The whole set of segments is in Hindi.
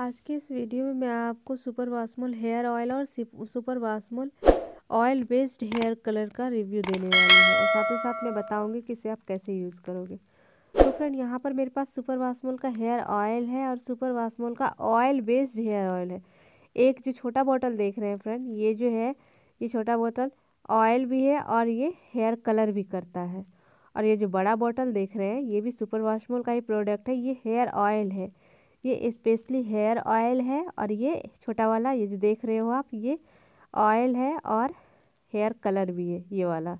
आज के इस वीडियो में मैं आपको सुपर वास्मोल हेयर ऑयल और super Vasmol oil based hair colour का रिव्यू देने वाली हूँ और साथ ही साथ मैं बताऊँगी कि इसे आप कैसे यूज़ करोगे तो फ्रेंड यहाँ पर मेरे पास सुपर वास्मोल का हेयर ऑयल है और सुपर वास्मोल का ऑयल बेस्ड हेयर ऑयल है एक जो छोटा बॉटल देख रहे हैं फ्रेंड ये जो है ये छोटा बोतल ऑयल भी है और ये हेयर कलर भी करता है और ये जो बड़ा बॉटल देख रहे हैं ये भी सुपर वास्मोल का ही प्रोडक्ट है ये हेयर ऑयल है ये स्पेशली हेयर ऑयल है और ये छोटा वाला ये जो देख रहे हो आप ये ऑयल है और हेयर कलर भी है ये वाला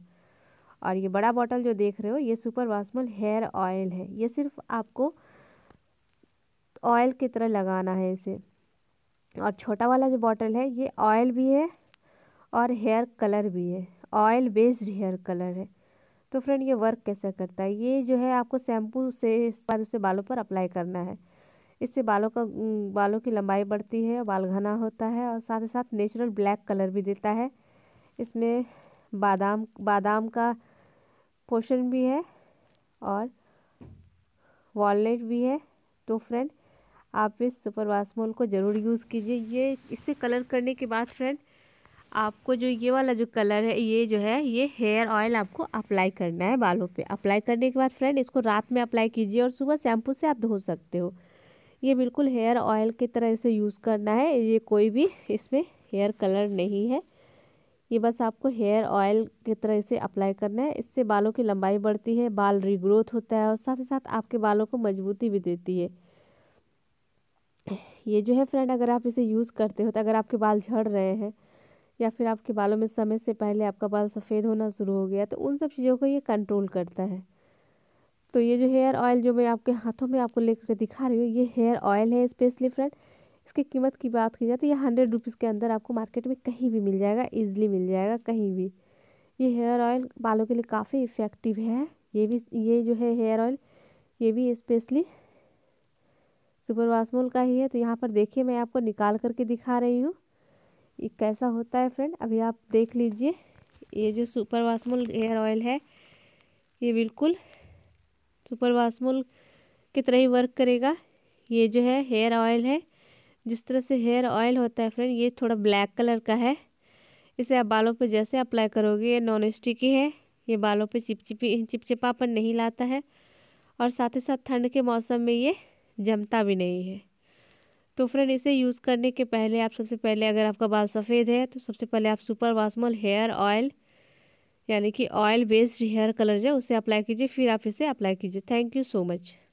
और ये बड़ा बॉटल जो देख रहे हो ये सुपर वास्मल हेयर ऑयल है ये सिर्फ आपको ऑयल की तरह लगाना है इसे और छोटा वाला जो बॉटल है ये ऑयल भी है और हेयर कलर भी है ऑयल बेस्ड हेयर कलर है तो फ्रेंड ये वर्क कैसा करता है ये जो है आपको शैम्पू से इस बार उसे बालों पर अप्लाई करना है इससे बालों का बालों की लंबाई बढ़ती है बाल घना होता है और साथ ही साथ नेचुरल ब्लैक कलर भी देता है इसमें बादाम बादाम का पोशन भी है और वॉलेट भी है तो फ्रेंड आप इस सुपर वासमोल को ज़रूर यूज़ कीजिए ये इससे कलर करने के बाद फ्रेंड आपको जो ये वाला जो कलर है ये जो है ये हेयर ऑयल आपको अप्लाई करना है बालों पे अप्लाई करने के बाद फ्रेंड इसको रात में अप्लाई कीजिए और सुबह शैम्पू से आप धो सकते हो ये बिल्कुल हेयर ऑयल की तरह इसे यूज़ करना है ये कोई भी इसमें हेयर कलर नहीं है ये बस आपको हेयर ऑयल की तरह इसे अप्लाई करना है इससे बालों की लंबाई बढ़ती है बाल रिग्रोथ होता है और साथ ही साथ आपके बालों को मजबूती भी देती है ये जो है फ्रेंड अगर आप इसे यूज़ करते हो तो अगर आपके बाल झड़ रहे हैं या फिर आपके बालों में समय से पहले आपका बाल सफ़ेद होना शुरू हो गया तो उन सब चीज़ों को ये कंट्रोल करता है तो ये जो हेयर ऑयल जो मैं आपके हाथों में आपको लेकर दिखा रही हूँ ये हेयर ऑयल है स्पेशली फ्रेंड इसकी कीमत की बात की जाए तो ये हंड्रेड रुपीज़ के अंदर आपको मार्केट में कहीं भी मिल जाएगा ईजिली मिल जाएगा कहीं भी ये हेयर ऑयल बालों के लिए काफ़ी इफ़ेक्टिव है ये भी ये जो है हेयर ऑयल ये भी स्पेशली सुपर वासमोल का ही है तो यहाँ पर देखिए मैं आपको निकाल करके दिखा रही हूँ ये कैसा होता है फ्रेंड अभी आप देख लीजिए ये जो सुपर वासमोल हेयर ऑयल है ये बिल्कुल सुपर वास्मोल की ही वर्क करेगा ये जो है हेयर ऑयल है जिस तरह से हेयर ऑयल होता है फ्रेंड ये थोड़ा ब्लैक कलर का है इसे आप बालों पर जैसे अप्लाई करोगे ये नॉन स्टिकी है ये बालों पर चिपचिपी चिपचिपापन नहीं लाता है और साथ ही साथ ठंड के मौसम में ये जमता भी नहीं है तो फ्रेंड इसे यूज़ करने के पहले आप सबसे पहले अगर आपका बाल सफ़ेद है तो सबसे पहले आप सुपर वासमल हेयर ऑयल यानी कि ऑयल बेस्ड हेयर कलर जो उसे अप्लाई कीजिए फिर आप इसे अप्लाई कीजिए थैंक यू सो मच